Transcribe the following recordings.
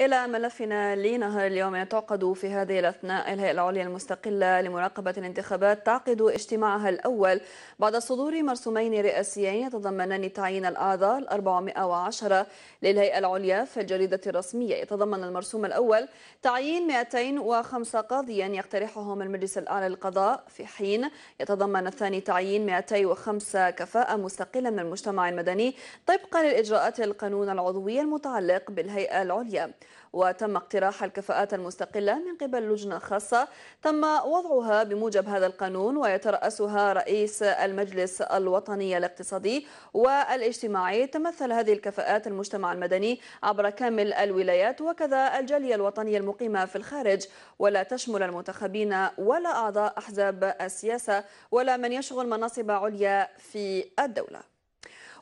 إلى ملفنا لنهار اليوم تعقد في هذه الأثناء الهيئة العليا المستقلة لمراقبة الانتخابات تعقد اجتماعها الأول بعد صدور مرسومين رئاسيين يتضمنان تعيين الأعضاء ال 410 للهيئة العليا في الجريدة الرسمية يتضمن المرسوم الأول تعيين 205 قاضيا يقترحهم المجلس الأعلى للقضاء في حين يتضمن الثاني تعيين 205 كفاءة مستقلة من المجتمع المدني طبقا للإجراءات القانون العضوي المتعلق بالهيئة العليا وتم اقتراح الكفاءات المستقلة من قبل لجنة خاصة تم وضعها بموجب هذا القانون ويترأسها رئيس المجلس الوطني الاقتصادي والاجتماعي تمثل هذه الكفاءات المجتمع المدني عبر كامل الولايات وكذا الجالية الوطنية المقيمة في الخارج ولا تشمل المنتخبين ولا أعضاء أحزاب السياسة ولا من يشغل مناصب عليا في الدولة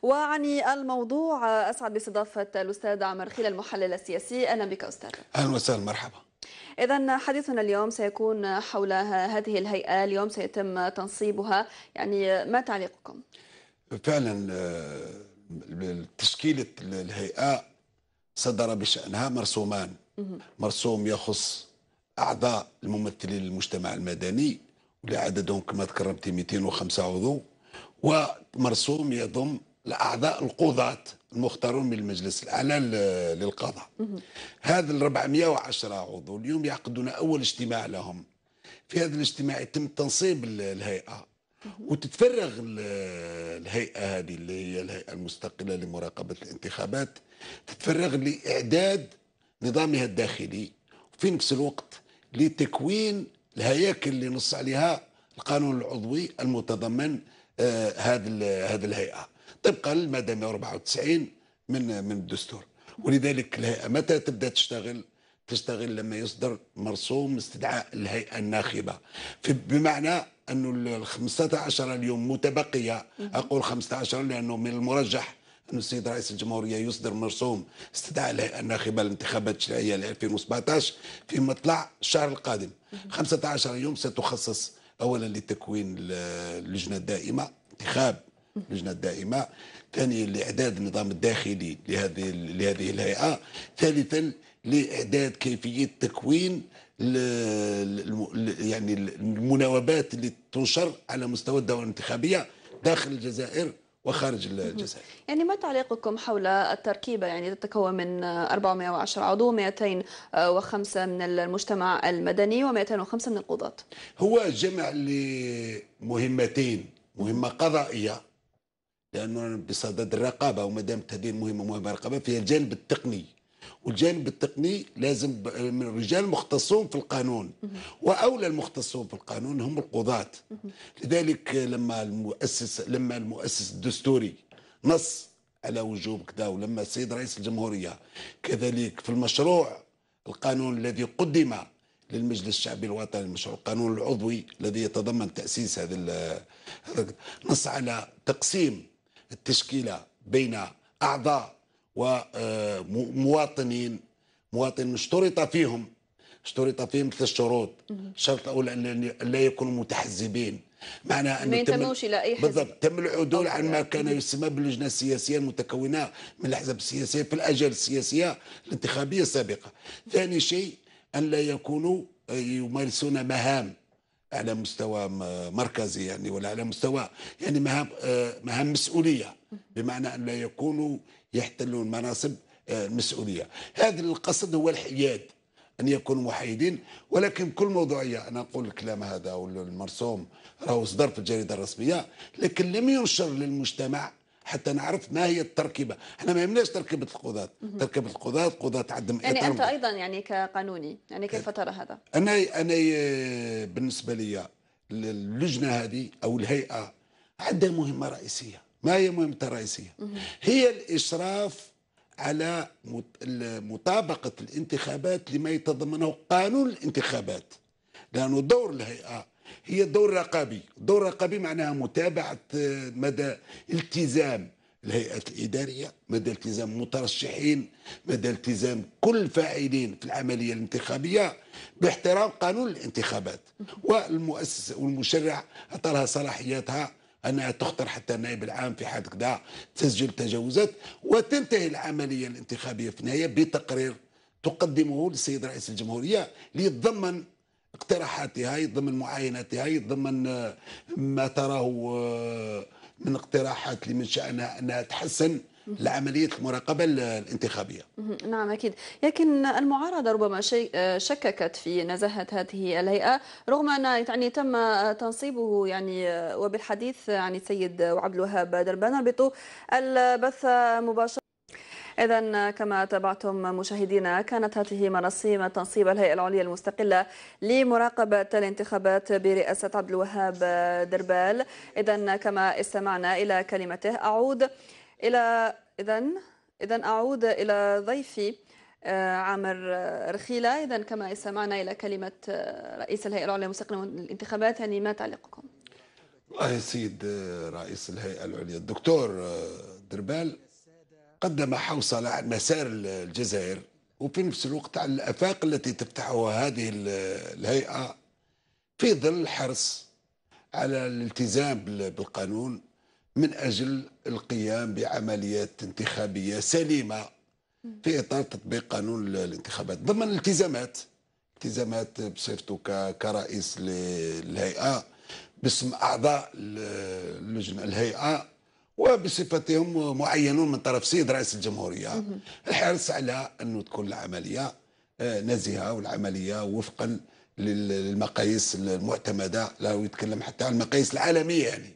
وعن الموضوع أسعد باستضافة الأستاذ عمر خيل المحلل السياسي أهلا بك أستاذ أهلا وسهلا مرحبا إذا حديثنا اليوم سيكون حول هذه الهيئة اليوم سيتم تنصيبها يعني ما تعليقكم؟ فعلا آه، تشكيلة الهيئة صدر بشأنها مرسومان مرسوم يخص أعضاء الممثلين للمجتمع المدني واللي عددهم كما ذكرتي 205 عضو ومرسوم يضم الاعضاء القضاة المختارون من المجلس الأعلى للقضاء هذا ال 410 عضو اليوم يعقدون أول اجتماع لهم في هذا الاجتماع يتم تنصيب الهيئة وتتفرغ الهيئة هذه اللي هي الهيئة المستقلة لمراقبة الانتخابات تتفرغ لإعداد نظامها الداخلي وفي نفس الوقت لتكوين الهياكل اللي نص عليها القانون العضوي المتضمن آه، هذا هذه الهيئة طبقا للماده 194 من من الدستور ولذلك الهيئة متى تبدأ تشتغل تشتغل لما يصدر مرسوم استدعاء الهيئة الناخبة بمعنى أنه ال 15 اليوم متبقية أقول 15 لأنه من المرجح أن السيد رئيس الجمهورية يصدر مرسوم استدعاء الهيئة الناخبة للانتخابات الشرعية ل 2017 في مطلع الشهر القادم 15 يوم ستخصص أولا لتكوين اللجنة الدائمة انتخاب اللجنه الدائمه ثانيا لاعداد النظام الداخلي لهذه لهذه الهيئه ثالثا لاعداد كيفيه تكوين يعني المناوبات اللي تنشر على مستوى الدوله الانتخابيه داخل الجزائر وخارج الجزائر يعني ما تعليقكم حول التركيبة يعني تتكون من 410 عضو 205 من المجتمع المدني و205 من القضاة هو جمع لمهمتين مهمة قضائية لانه بصدد الرقابه وما دام التدين مهمه مهمه الرقابه فيها الجانب التقني والجانب التقني لازم من رجال مختصون في القانون واولى المختصون في القانون هم القضاة لذلك لما المؤسس لما المؤسس الدستوري نص على وجوب كذا ولما السيد رئيس الجمهوريه كذلك في المشروع القانون الذي قدم للمجلس الشعبي الوطني المشروع القانون العضوي الذي يتضمن تاسيس هذا نص على تقسيم التشكيله بين اعضاء ومواطنين مواطن اشترط فيهم اشترط فيهم ثلاث شروط الشرط الاول ان لا يكونوا متحزبين معنى ان ما ينتموش الى اي حزب بالضبط تم العدول عن ما كان يسمى باللجنه السياسيه المتكونه من الاحزاب السياسيه في الاجال السياسيه الانتخابيه السابقه ثاني شيء ان لا يكونوا يمارسون مهام على مستوى مركزي يعني ولا على مستوى يعني مهام آه، مهام مسؤوليه بمعنى ان لا يكونوا يحتلون مناصب المسؤوليه آه، هذا القصد هو الحياد ان يكونوا محايدين ولكن كل موضوعيه انا نقول الكلام هذا ولا المرسوم راهو صدر في الجريده الرسميه لكن لم ينشر للمجتمع حتى نعرف ما هي التركيبه احنا ما يهمناش تركيبه القضاه تركيبه القضاه قضاه عدم يعني انت ايضا يعني كقانوني يعني كيف ترى هذا انا انا آه، بالنسبه لي اللجنه هذه او الهيئه عندها مهمه رئيسيه ما هي مهمتها الرئيسيه هي الاشراف على مطابقه الانتخابات لما يتضمنه قانون الانتخابات لانه دور الهيئه هي دور رقابي دور رقابي معناها متابعة آه، مدى التزام الهيئات الإدارية مدى التزام مترشحين مدى التزام كل فاعلين في العملية الانتخابية باحترام قانون الانتخابات والمؤسسة والمشرع أطرها صلاحياتها أنها تخطر حتى النائب العام في حد كذا تسجل تجاوزات وتنتهي العملية الانتخابية في النهاية بتقرير تقدمه للسيد رئيس الجمهورية ليتضمن اقتراحاتي هاي ضمن معايناتي هاي ضمن آه، ما تراه آه، من اقتراحات اللي من شأنها أنها تحسن لعملية المراقبة الانتخابية نعم أكيد لكن المعارضة ربما آه، شككت في نزاهة هذه الهيئة رغم أن يعني تم تنصيبه يعني وبالحديث عن السيد وعبد الوهاب دربان ربطوا البث مباشرة إذا كما تابعتم مشاهدينا كانت هذه مراسيم تنصيب الهيئة العليا المستقلة لمراقبة الانتخابات برئاسة عبد الوهاب دربال إذا كما استمعنا إلى كلمته أعود إلى إذا إذا أعود إلى ضيفي آه، عامر آه، رخيلة إذا كما استمعنا إلى كلمة آه، رئيس الهيئة العليا المستقلة للانتخابات يعني ما تعليقكم؟ والله سيد رئيس الهيئة العليا الدكتور دربال قدم حوصلة عن مسار الجزائر وفي نفس الوقت على الآفاق التي تفتحها هذه الهيئة في ظل الحرص على الالتزام بالقانون من أجل القيام بعمليات انتخابية سليمة في إطار تطبيق قانون الانتخابات ضمن التزامات التزامات بصفتك كرئيس للهيئة باسم أعضاء اللجنة الهيئة وبصفتهم معينون من طرف سيد رئيس الجمهورية الحرص على أنه تكون العملية آه، نزهة والعملية وفقا للمقاييس المعتمدة لا يتكلم حتى عن المقاييس العالمية يعني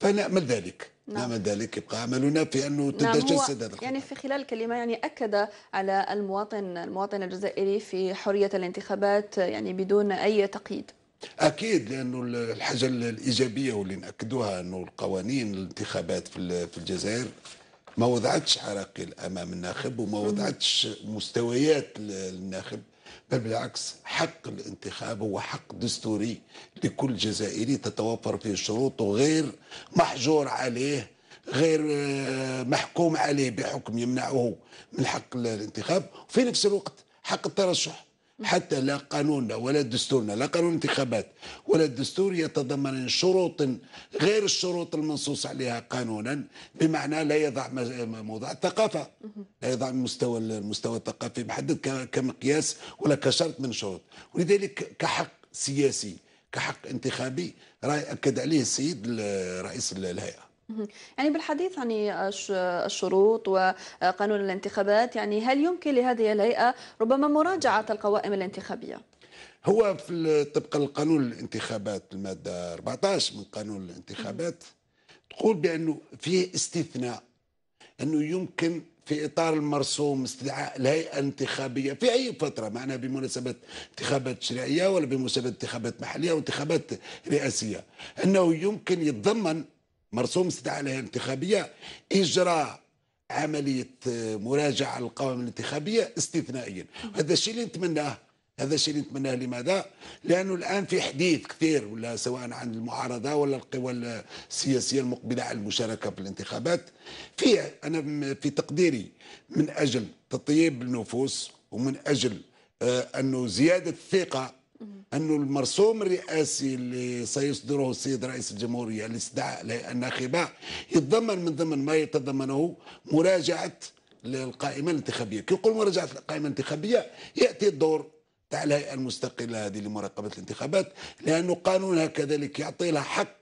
فنأمل ذلك نعم. نعم ذلك يبقى املنا في انه تتجسد نعم يعني في خلال الكلمه يعني اكد على المواطن المواطن الجزائري في حريه الانتخابات يعني بدون اي تقييد اكيد لانه الحاجه الايجابيه واللي ناكدوها انه القوانين الانتخابات في الجزائر ما وضعتش عراقيل امام الناخب وما وضعتش مستويات الناخب بل بالعكس حق الانتخاب هو حق دستوري لكل جزائري تتوفر فيه الشروط وغير محجور عليه غير آه، محكوم عليه بحكم يمنعه من حق الانتخاب وفي نفس الوقت حق الترشح حتى لا قانوننا ولا دستورنا لا قانون الانتخابات ولا الدستور يتضمن شروط غير الشروط المنصوص عليها قانونا بمعنى لا يضع موضوع الثقافه لا يضع المستوى المستوى الثقافي محدد كمقياس ولا كشرط من شروط ولذلك كحق سياسي كحق انتخابي راي اكد عليه السيد رئيس الهيئه يعني بالحديث عن الشروط وقانون الانتخابات يعني هل يمكن لهذه الهيئة ربما مراجعة القوائم الانتخابية؟ هو في طبق القانون الانتخابات المادة 14 من قانون الانتخابات تقول بأنه فيه استثناء أنه يمكن في اطار المرسوم استدعاء الهيئه الانتخابيه في اي فتره معنا بمناسبه انتخابات تشريعيه ولا بمناسبه انتخابات محليه وانتخابات رئاسيه انه يمكن يتضمن مرسوم استدعاء انتخابية إجراء عملية آه، مراجعة للقوائم الانتخابية استثنائيا هذا الشيء اللي نتمناه هذا الشيء اللي نتمناه لماذا؟ لأنه الآن في حديث كثير ولا سواء عن المعارضة ولا القوى السياسية المقبلة على المشاركة في الانتخابات في أنا في تقديري من أجل تطيب النفوس ومن أجل آه، أنه زيادة الثقة أنه المرسوم الرئاسي اللي سيصدره السيد رئيس الجمهورية لاستدعاء الناخبة يتضمن من ضمن ما يتضمنه مراجعة للقائمة الانتخابية كي يقول مراجعة القائمة الانتخابية يأتي الدور تاع الهيئة المستقلة هذه لمراقبة الانتخابات لأنه قانونها كذلك يعطي لها حق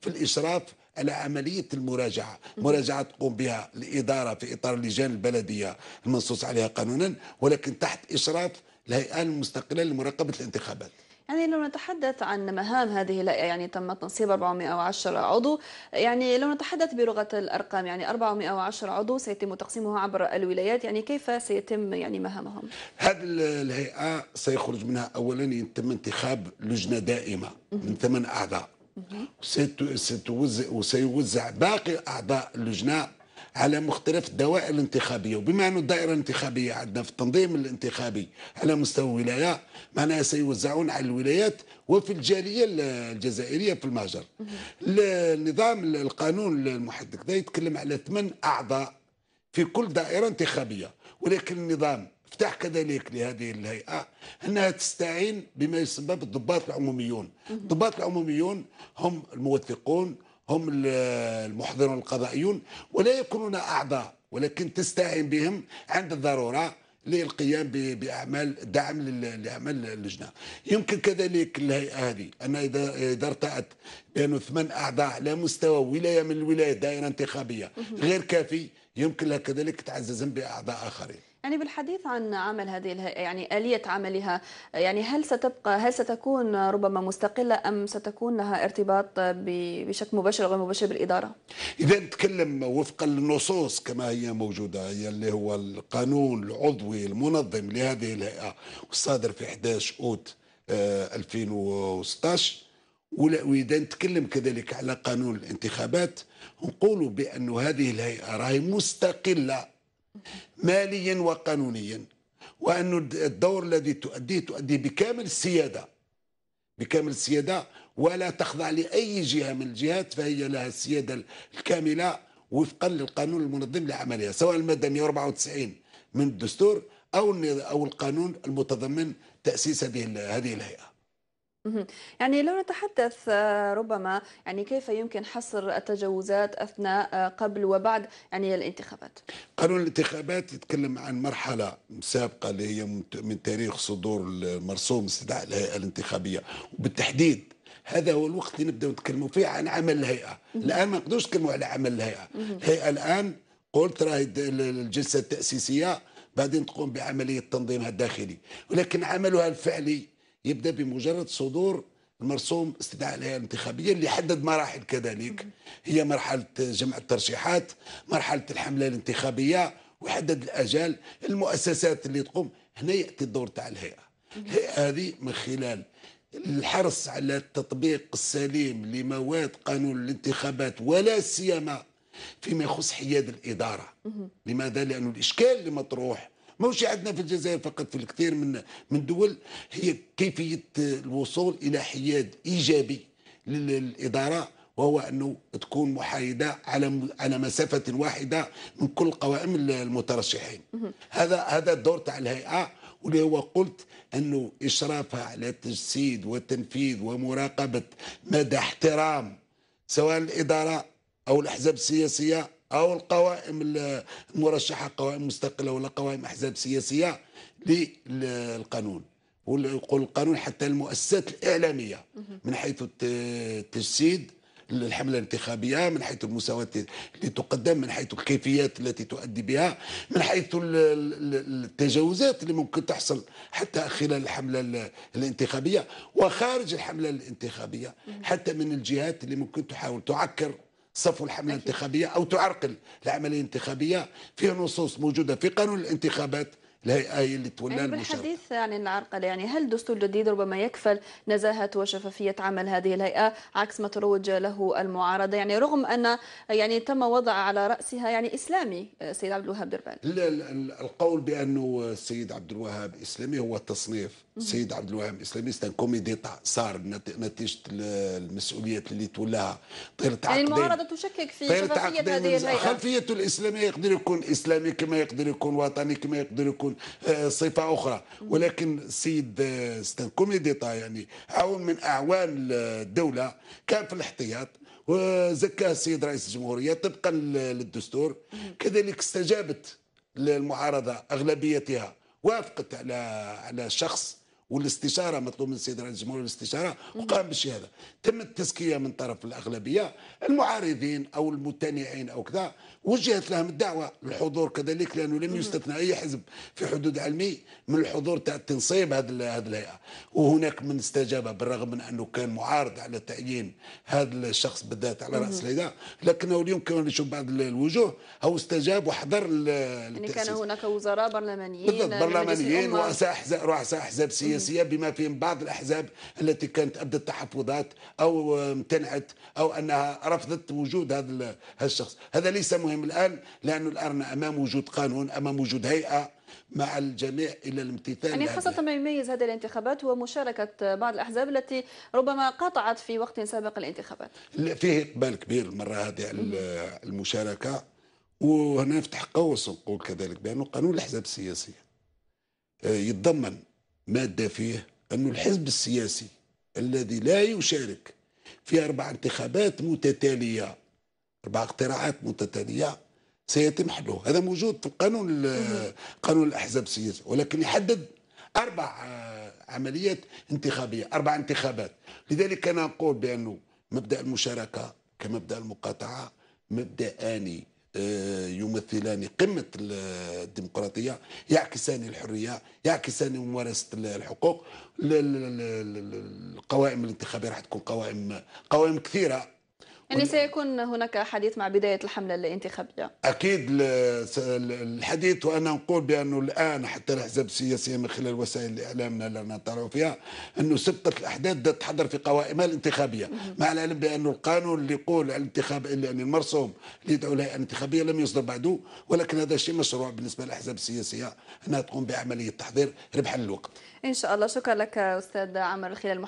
في الإشراف على عملية المراجعة مراجعة تقوم بها الإدارة في إطار اللجان البلدية المنصوص عليها قانونا ولكن تحت إشراف الهيئه المستقله لمراقبه الانتخابات يعني لو نتحدث عن مهام هذه الهيئة يعني تم تنصيب 410 عضو يعني لو نتحدث بلغة الأرقام يعني 410 عضو سيتم تقسيمها عبر الولايات يعني كيف سيتم يعني مهامهم هذه الهيئة سيخرج منها أولا يتم انتخاب لجنة دائمة من ثمان أعضاء وسيوزع باقي أعضاء اللجنة على مختلف الدوائر الانتخابية وبما أن الدائرة الانتخابية عندنا في التنظيم الانتخابي على مستوى الولاية معناها سيوزعون على الولايات وفي الجالية الجزائرية في المهجر النظام القانون المحدد ده يتكلم على ثمان أعضاء في كل دائرة انتخابية ولكن النظام فتح كذلك لهذه الهيئة أنها تستعين بما يسمى بالضباط العموميون الضباط العموميون هم الموثقون هم المحضرون القضائيون ولا يكونون أعضاء ولكن تستعين بهم عند الضرورة للقيام باعمال دعم لاعمال اللجنه يمكن كذلك الهيئه هذه ان اذا اذا ارتأت بانه ثمان اعضاء على مستوى ولايه من الولايات دائره انتخابيه غير كافي يمكن لها كذلك تعززهم باعضاء اخرين يعني بالحديث عن عمل هذه اله... يعني آلية عملها يعني هل ستبقى هل ستكون ربما مستقلة أم ستكون لها ارتباط بشكل مباشر أو غير مباشر بالإدارة؟ إذا نتكلم وفقا للنصوص كما هي موجودة هي اللي هو القانون العضوي المنظم لهذه الهيئة والصادر في 11 أوت 2016 آه، وإذا نتكلم كذلك على قانون الانتخابات نقولوا بأن هذه الهيئة راهي مستقلة ماليا وقانونيا وأن الدور الذي تؤديه تؤدي بكامل السيادة بكامل السيادة ولا تخضع لأي جهة من الجهات فهي لها السيادة الكاملة وفقا للقانون المنظم لعملها سواء المادة 194 من الدستور أو أو القانون المتضمن تأسيس هذه هذه الهيئة يعني لو نتحدث آه، ربما يعني كيف يمكن حصر التجاوزات أثناء آه، قبل وبعد يعني الانتخابات قانون الانتخابات يتكلم عن مرحلة سابقة اللي هي من تاريخ صدور المرسوم استدعاء الهيئة الانتخابية وبالتحديد هذا هو الوقت اللي نبداو نتكلموا فيه عن عمل الهيئة الآن ما نقدروش نتكلموا على عمل الهيئة الهيئة الآن قلت راهي الجلسة التأسيسية بعدين تقوم بعملية تنظيمها الداخلي ولكن عملها الفعلي يبدا بمجرد صدور المرسوم استدعاء الهيئه الانتخابيه اللي حدد مراحل كذلك هي مرحله جمع الترشيحات مرحله الحمله الانتخابيه ويحدد الاجال المؤسسات اللي تقوم هنا ياتي الدور تاع الهيئه الهيئه هذه من خلال الحرص على التطبيق السليم لمواد قانون الانتخابات ولا سيما فيما يخص حياد الاداره لماذا لانه الاشكال اللي مطروح ماهوش عندنا في الجزائر فقط في الكثير من من دول هي كيفيه الوصول الى حياد ايجابي للاداره وهو انه تكون محايده على على مسافه واحده من كل قوائم المترشحين هذا هذا الدور تاع الهيئه واللي هو قلت انه اشرافها على التجسيد والتنفيذ ومراقبه مدى احترام سواء الاداره او الاحزاب السياسيه أو القوائم المرشحة قوائم مستقلة ولا قوائم أحزاب سياسية للقانون ويقول القانون حتى المؤسسات الإعلامية من حيث التجسيد الحملة الانتخابية من حيث المساواة التي تقدم من حيث الكيفيات التي تؤدي بها من حيث التجاوزات اللي ممكن تحصل حتى خلال الحملة الانتخابية وخارج الحملة الانتخابية حتى من الجهات اللي ممكن تحاول تعكر صفو الحملة الانتخابية أو تعرقل العملية الانتخابية فيها نصوص موجودة في قانون الانتخابات الهيئه اللي تولى يعني بالحديث عن العرقله يعني هل دستور جديد ربما يكفل نزاهه وشفافيه عمل هذه الهيئه عكس ما تروج له المعارضه يعني رغم ان يعني تم وضع على راسها يعني اسلامي سيد عبد الوهاب دربال القول بانه السيد عبد الوهاب اسلامي هو التصنيف السيد عبد الوهاب اسلاميستا كومي ديتا صار نتيجه المسؤوليات اللي تولاها طيلة يعني المعارضه تشكك في شفافيه هذه الهيئه خلفيته الاسلاميه يقدر يكون اسلامي كما يقدر يكون وطني كما يقدر يكون آه، صفه اخرى ولكن السيد آه، ستانكومي ديتا يعني عون من اعوان الدوله كان في الاحتياط وزكاه السيد رئيس الجمهوريه طبقا للدستور كذلك استجابت للمعارضه اغلبيتها وافقت على على شخص والاستشاره مطلوب من السيد رئيس الجمهوريه الاستشاره وقام بالشيء هذا تم التزكيه من طرف الاغلبيه المعارضين او المتنعين او كذا وجهت لهم الدعوه للحضور كذلك لانه لم يستثنى اي حزب في حدود علمي من الحضور تاع تنصيب هذه هذه الهيئه وهناك من استجاب بالرغم من انه كان معارض على تعيين هذا الشخص بالذات على راس الهيئه لكنه اليوم كما نشوف بعض الوجوه هو استجاب وحضر يعني كان هناك وزراء برلمانيين بالضبط برلمانيين ورؤساء احزاب سياسيه السياسيه بما فيهم بعض الاحزاب التي كانت ادت تحفظات او امتنعت او انها رفضت وجود هذا الشخص هذا ليس مهم الان لانه الان امام وجود قانون امام وجود هيئه مع الجميع الى الامتثال يعني خاصه ما يميز هذه الانتخابات هو مشاركه بعض الاحزاب التي ربما قاطعت في وقت سابق الانتخابات فيه اقبال كبير المره هذه على المشاركه وهنا نفتح قوس نقول كذلك بانه قانون الاحزاب السياسيه آه، يتضمن مادة فيه أن الحزب السياسي الذي لا يشارك في أربع انتخابات متتالية أربع اقتراعات متتالية سيتم حله هذا موجود في القانون قانون الأحزاب السياسية ولكن يحدد أربع آه، عمليات انتخابية أربع انتخابات لذلك أنا أقول بأنه مبدأ المشاركة كمبدأ المقاطعة مبدأ آني آه، يمثلان قمة الديمقراطية يعكسان الحرية يعكسان ممارسة الحقوق القوائم الانتخابية راح تكون قوائم قوائم كثيرة يعني سيكون هناك حديث مع بداية الحملة الانتخابية أكيد الحديث وأنا نقول بأنه الآن حتى الأحزاب السياسية من خلال وسائل الإعلام اللي نطلعوا فيها أنه سبقة الأحداث تحضر في قوائمها الانتخابية مع العلم بأنه القانون اللي يقول الانتخاب يعني المرسوم اللي يدعو له الانتخابية لم يصدر بعده ولكن هذا الشيء مشروع بالنسبة للأحزاب السياسية أنها تقوم بعملية تحضير ربح الوقت إن شاء الله شكرا لك أستاذ عمر خلال